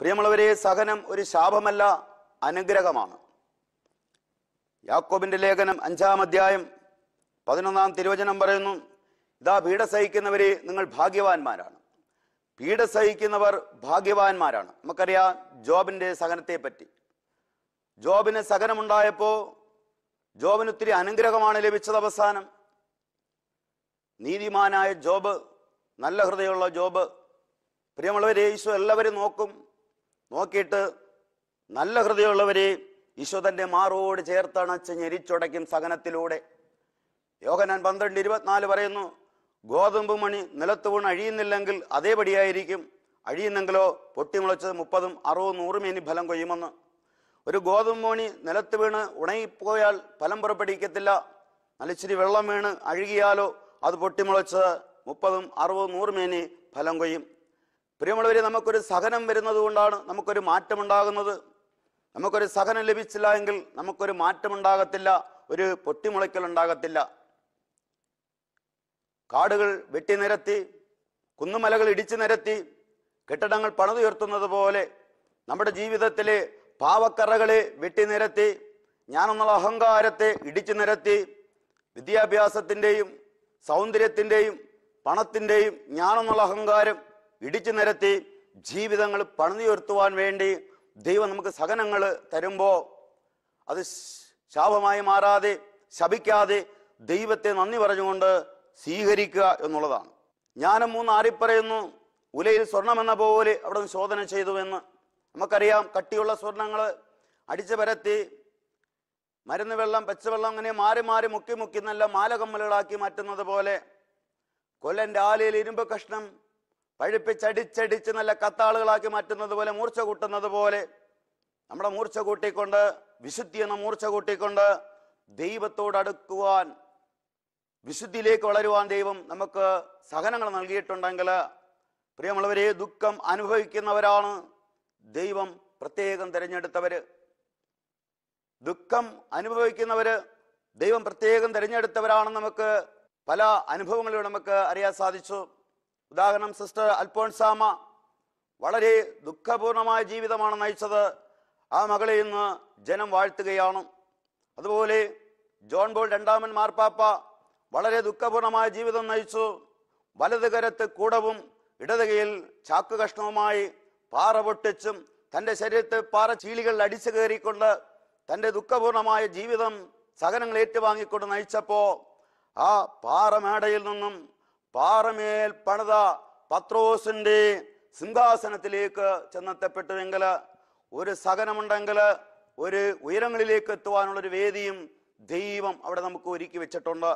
പ്രിയമുള്ളവരെ സഹനം ഒരു ശാപമല്ല അനുഗ്രഹമാണ് യാക്കോബിന്റെ ലേഖനം അഞ്ചാം അധ്യായം പതിനൊന്നാം തിരുവചനം പറയുന്നു ഇതാ പീഡ സഹിക്കുന്നവരെ നിങ്ങൾ ഭാഗ്യവാന്മാരാണ് പീഡ സഹിക്കുന്നവർ ഭാഗ്യവാന്മാരാണ് നമുക്കറിയാം ജോബിന്റെ സഹനത്തെ പറ്റി ജോബിന് സഹനമുണ്ടായപ്പോ ജോബിന് ഒത്തിരി അനുഗ്രഹമാണ് ലഭിച്ചത് അവസാനം നീതിമാനായ ജോബ് നല്ല ഹൃദയമുള്ള ജോബ് പ്രിയമുള്ളവരെ യേശു എല്ലാവരും നോക്കും നോക്കിയിട്ട് നല്ല ഹൃദയമുള്ളവരെ ഈശോ തന്റെ മാറോട് ചേർത്തണച്ച് ഞെരിച്ചുടയ്ക്കും സഹനത്തിലൂടെ യോഹനാൻ പന്ത്രണ്ട് ഇരുപത്തിനാല് പറയുന്നു ഗോതമ്പ് മണി നിലത്ത് വീണ് അഴിയുന്നില്ലെങ്കിൽ അതേപടിയായിരിക്കും അഴിയുന്നെങ്കിലോ പൊട്ടിമുളച്ചത് മുപ്പതും അറുപതും നൂറും ഇനി ഫലം കൊയ്യുമെന്ന് ഒരു ഗോതമ്പ് മണി നിലത്ത് വീണ് ഉണങ്ങിപ്പോയാൽ ഫലം പുറപ്പെടുവിക്കത്തില്ല നല്ലിച്ചിരി വെള്ളം വീണ് അഴുകിയാലോ അത് പൊട്ടിമുളച്ചത് മുപ്പതും അറുപതും നൂറുമേനി ഫലം കൊയ്യും പ്രിയമുള്ളവരെ നമുക്കൊരു സഹനം വരുന്നത് കൊണ്ടാണ് നമുക്കൊരു മാറ്റമുണ്ടാകുന്നത് നമുക്കൊരു സഹനം ലഭിച്ചില്ല എങ്കിൽ നമുക്കൊരു മാറ്റമുണ്ടാകത്തില്ല ഒരു പൊട്ടിമുളയ്ക്കൽ ഉണ്ടാകത്തില്ല കാടുകൾ വെട്ടി നിരത്തി കുന്നുമലകൾ ഇടിച്ചു നിരത്തി കെട്ടിടങ്ങൾ പണിതുയർത്തുന്നത് പോലെ നമ്മുടെ ജീവിതത്തിലെ പാവക്കറകളെ വെട്ടി നിരത്തി ഞാനെന്നുള്ള അഹങ്കാരത്തെ ഇടിച്ചു നിരത്തി വിദ്യാഭ്യാസത്തിൻ്റെയും സൗന്ദര്യത്തിൻ്റെയും പണത്തിൻ്റെയും ഞാനെന്നുള്ള അഹങ്കാരം ഇടിച്ചു നിരത്തി ജീവിതങ്ങൾ പണിതുയർത്തുവാൻ വേണ്ടി ദൈവം നമുക്ക് സഹനങ്ങൾ തരുമ്പോൾ അത് ശാപമായി മാറാതെ ശപിക്കാതെ ദൈവത്തെ നന്ദി പറഞ്ഞുകൊണ്ട് സ്വീകരിക്കുക എന്നുള്ളതാണ് ജ്ഞാനം മൂന്ന് ആറിപ്പറയുന്നു ഉലയിൽ സ്വർണമെന്ന പോലെ അവിടെ നിന്ന് ശോധന ചെയ്തു എന്ന് നമുക്കറിയാം കട്ടിയുള്ള സ്വർണങ്ങൾ അടിച്ചു പരത്തി മരുന്ന് വെള്ളം പച്ചവെള്ളം അങ്ങനെ മാറി മാറി മുക്കി മുക്കി നല്ല മാലകമ്മലുകളാക്കി മാറ്റുന്നത് പോലെ കൊല്ലൻ്റെ ആലയിൽ ഇരുമ്പ് കഷ്ണം പഴുപ്പിച്ചടിച്ചടിച്ച് നല്ല കത്താളുകളാക്കി മാറ്റുന്നത് പോലെ മൂർച്ച കൂട്ടുന്നത് പോലെ നമ്മുടെ മൂർച്ച കൂട്ടിക്കൊണ്ട് വിശുദ്ധി എന്ന മൂർച്ച കൂട്ടിക്കൊണ്ട് ദൈവത്തോട് അടുക്കുവാൻ വിശുദ്ധിയിലേക്ക് വളരുവാൻ ദൈവം നമുക്ക് സഹനങ്ങൾ നൽകിയിട്ടുണ്ടെങ്കിൽ പ്രിയമുള്ളവരെ ദുഃഖം അനുഭവിക്കുന്നവരാണ് ദൈവം പ്രത്യേകം തിരഞ്ഞെടുത്തവർ ദുഃഖം അനുഭവിക്കുന്നവർ ദൈവം പ്രത്യേകം തിരഞ്ഞെടുത്തവരാണെന്ന് നമുക്ക് പല അനുഭവങ്ങളിലൂടെ നമുക്ക് അറിയാൻ സാധിച്ചു ഉദാഹരണം സിസ്റ്റർ അൽഫോൺസാമ വളരെ ദുഃഖപൂർണമായ ജീവിതമാണ് നയിച്ചത് ആ മകളെ നിന്ന് ജനം വാഴ്ത്തുകയാണ് അതുപോലെ ജോൺ ബോൾ രണ്ടാമൻ മാർപ്പാപ്പ വളരെ ദുഃഖപൂർണമായ ജീവിതം നയിച്ചു വലത് കരത്ത് കൂടവും ഇടതുകയിൽ ചാക്ക് കഷ്ണവുമായി പാറ പൊട്ടിച്ചും തൻ്റെ ശരീരത്തെ പാറ ചീലികളിൽ അടിച്ചു കയറിക്കൊണ്ട് തൻ്റെ ദുഃഖപൂർണമായ ജീവിതം സഹനങ്ങൾ ഏറ്റുവാങ്ങിക്കൊണ്ട് നയിച്ചപ്പോൾ ആ പാറമേടയിൽ നിന്നും പാറമേൽ പണിത പത്രോസിന്റെ സിംഹാസനത്തിലേക്ക് ചെന്നെത്തപ്പെട്ടുവെങ്കിൽ ഒരു സഹനമുണ്ടെങ്കിൽ ഒരു ഉയരങ്ങളിലേക്ക് എത്തുവാനുള്ളൊരു വേദിയും ദൈവം അവിടെ നമുക്ക് ഒരുക്കി വെച്ചിട്ടുണ്ട്